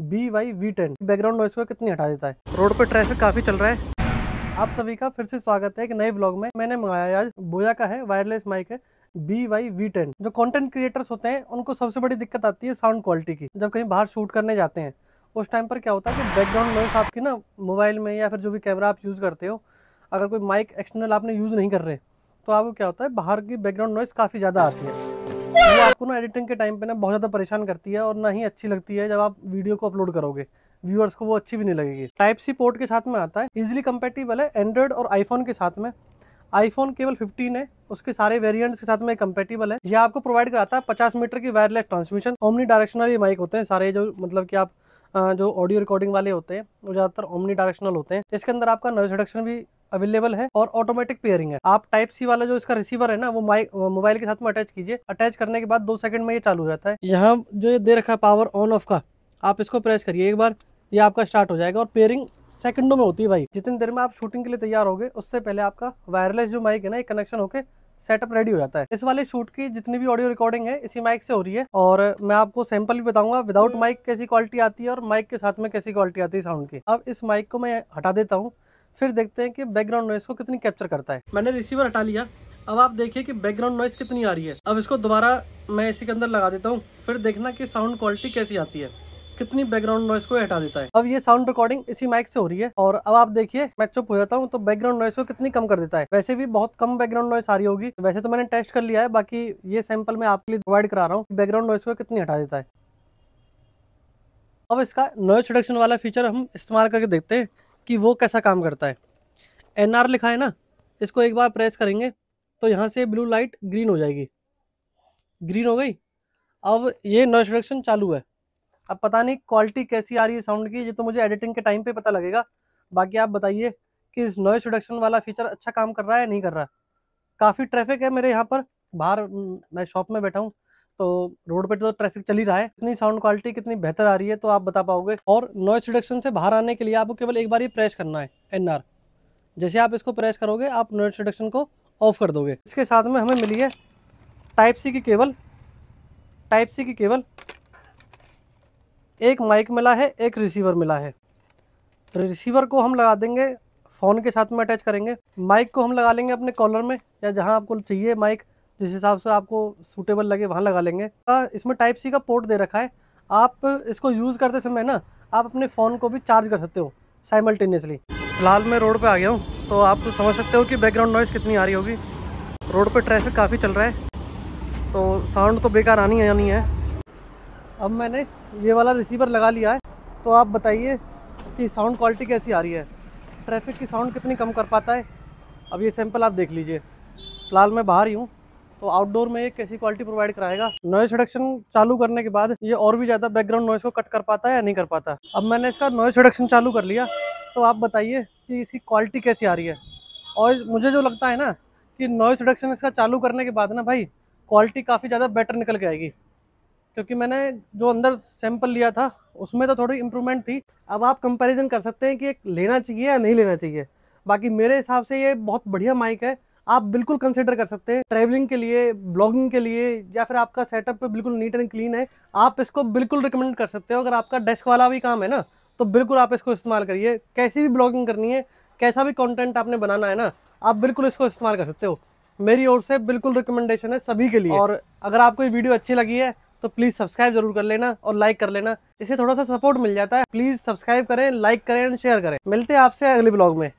B Y V ten background noise को कितनी हटा देता है रोड पर ट्रैफिक काफी चल रहा है आप सभी का फिर से स्वागत है एक नए ब्लॉग में मैंने मंगाया आज बोया का है वायरलेस माइक है बी वाई वी टेन जो कंटेंट क्रिएटर्स होते हैं उनको सबसे बड़ी दिक्कत आती है साउंड क्वालिटी की जब कहीं बाहर शूट करने जाते हैं उस टाइम पर क्या होता है कि बैकग्राउंड नॉइस आपकी ना मोबाइल में या फिर जो भी कैमरा आप यूज़ करते हो अगर कोई माइक एक्सटर्नल आपने यूज़ नहीं कर रहे तो आपको क्या होता है बाहर की बैकग्राउंड नॉइस काफ़ी ज़्यादा आती है वो आपको ना एडिटिंग के टाइम पे ना बहुत ज़्यादा परेशान करती है और ना ही अच्छी लगती है जब आप वीडियो को अपलोड करोगे व्यूअर्स को वो अच्छी भी नहीं लगेगी टाइप सी पोर्ट के साथ में आता है इजिली कम्पेटिबल है एंड्रॉयड और आईफोन के साथ में आईफोन केवल 15 है उसके सारे वेरिएंट्स के साथ में कंपेटेबल है यह आपको प्रोवाइड कराता है 50 मीटर की वायरलेस ट्रांसमिशन ओमनी डायरेक्शनल ये माइक होते हैं सारे जो मतलब कि आप जो ऑडियो रिकॉर्डिंग वाले होते हैं वो ज़्यादातर ओमनी डायरेक्शनल होते हैं इसके अंदर आपका नॉइस रिडक्शन भी अवेलेबल है और ऑटोमेटिक पेयरिंग है आप टाइप सी वाला जो इसका रिसीवर है ना वो मोबाइल के साथ में अटैच कीजिए अटैच करने के बाद दो सेकंड में ये चालू हो जाता है यहाँ जो ये दे रखा है पावर ऑन ऑफ का आप इसको प्रेस करिए एक बार ये आपका स्टार्ट हो जाएगा और पेयरिंग सेकंडों में होती है भाई जितनी देर में आप शूटिंग के लिए तैयार हो उससे पहले आपका वायरलेस जो माइक है ना ये कनेक्शन होकर सेटअप रेडी हो जाता है इस वाले शूट की जितनी भी ऑडियो रिकॉर्डिंग है इसी माइक से हो रही है और मैं आपको सैंपल भी बताऊंगा विदाउट माइक कैसी क्वालिटी आती है और माइक के साथ में कैसी क्वालिटी आती है साउंड की अब इस माइक को मैं हटा देता हूँ फिर देखते हैं कि बैकग्राउंड नॉइस को कितनी कैप्चर करता है मैंने रिसीवर हटा लिया अब आप देखिए कि बैकग्राउंड नॉइस कितनी आ रही है अब इसको दोबारा मैं इसी के अंदर लगा देता हूँ फिर देखना कि साउंड क्वालिटी कैसी आती है कितनी बैकग्राउंड नॉइस को हटा देता है अब ये साउंड रिकॉर्डिंग इसी माइक से हो रही है और अब आप देखिए मैं चुप हो जाता हूँ तो बैकग्राउंड नॉइस को कितनी कम कर देता है वैसे भी बहुत कम बैकग्राउंड नॉइस आ रही होगी वैसे तो मैंने टेस्ट कर लिया है बाकी ये सैंपल मैं आपके लिए प्रोवाइड करा रहा हूँ बैकग्राउंड नॉइस को कितनी हटा देता है अब इसका नॉइस रिडक्शन वाला फीचर हम इस्तेमाल करके देखते हैं कि वो कैसा काम करता है एन आर लिखा है ना इसको एक बार प्रेस करेंगे तो यहाँ से ब्लू लाइट ग्रीन हो जाएगी ग्रीन हो गई अब ये नॉइस रिडक्शन चालू है अब पता नहीं क्वालिटी कैसी आ रही है साउंड की ये तो मुझे एडिटिंग के टाइम पे पता लगेगा बाकी आप बताइए कि इस नॉइस रिडक्शन वाला फीचर अच्छा काम कर रहा है नहीं कर रहा काफ़ी ट्रैफिक है मेरे यहाँ पर बाहर हम्म, मैं शॉप में बैठा हूँ तो रोड पे तो ट्रैफिक चल ही रहा है इतनी साउंड क्वालिटी कितनी बेहतर आ रही है तो आप बता पाओगे और नॉइस रिडक्शन से बाहर आने के लिए आपको केवल एक बार ही प्रेस करना है एन जैसे आप इसको प्रेस करोगे आप नॉइस रिडक्शन को ऑफ कर दोगे इसके साथ में हमें मिली है टाइप सी की केबल टाइप सी की केबल एक माइक मिला है एक रिसीवर मिला है रिसीवर को हम लगा देंगे फ़ोन के साथ में अटैच करेंगे माइक को हम लगा लेंगे अपने कॉलर में या जहां आपको चाहिए माइक जिस हिसाब से आपको सूटेबल लगे वहाँ लगा लेंगे इसमें टाइप सी का पोर्ट दे रखा है आप इसको यूज़ करते समय ना आप अपने फ़ोन को भी चार्ज कर सकते हो साइमल्टेनियसली फिलहाल मैं रोड पे आ गया हूँ तो आप तो समझ सकते हो कि बैकग्राउंड नॉइज़ कितनी आ रही होगी रोड पे ट्रैफिक काफ़ी चल रहा है तो साउंड तो बेकार आनी है आनी है अब मैंने ये वाला रिसीवर लगा लिया है तो आप बताइए कि साउंड क्वालिटी कैसी आ रही है ट्रैफिक की साउंड कितनी कम कर पाता है अब ये सैंपल आप देख लीजिए फिलहाल मैं बाहर ही हूँ तो आउटडोर में एक कैसी क्वालिटी प्रोवाइड कराएगा नॉइस रिडक्शन चालू करने के बाद ये और भी ज़्यादा बैकग्राउंड नॉइस को कट कर पाता है या नहीं कर पाता अब मैंने इसका नॉइस रिडक्शन चालू कर लिया तो आप बताइए कि इसकी क्वालिटी कैसी आ रही है और मुझे जो लगता है ना कि नॉइस रिडक्शन इसका चालू करने के बाद ना भाई क्वालिटी काफ़ी ज़्यादा बेटर निकल के आएगी क्योंकि मैंने जो अंदर सैंपल लिया था उसमें तो थोड़ी इम्प्रूवमेंट थी अब आप कंपैरिजन कर सकते हैं कि एक लेना चाहिए या नहीं लेना चाहिए बाकी मेरे हिसाब से ये बहुत बढ़िया माइक है आप बिल्कुल कंसिडर कर सकते हैं ट्रैवलिंग के लिए ब्लॉगिंग के लिए या फिर आपका सेटअप पे बिल्कुल नीट एंड क्लीन है आप इसको बिल्कुल रिकमेंड कर सकते हो अगर आपका डेस्क वाला भी काम है ना तो बिल्कुल आप इसको इस्तेमाल करिए कैसी भी ब्लॉगिंग करनी है कैसा भी कंटेंट आपने बनाना है ना आप बिल्कुल इसको इस्तेमाल कर सकते हो मेरी ओर से बिल्कुल रिकमेंडेशन है सभी के लिए और अगर आपको ये वीडियो अच्छी लगी है तो प्लीज़ सब्सक्राइब जरूर कर लेना और लाइक कर लेना इससे थोड़ा सा सपोर्ट मिल जाता है प्लीज़ सब्सक्राइब करें लाइक करें एंड शेयर करें मिलते हैं आपसे अगले ब्लॉग में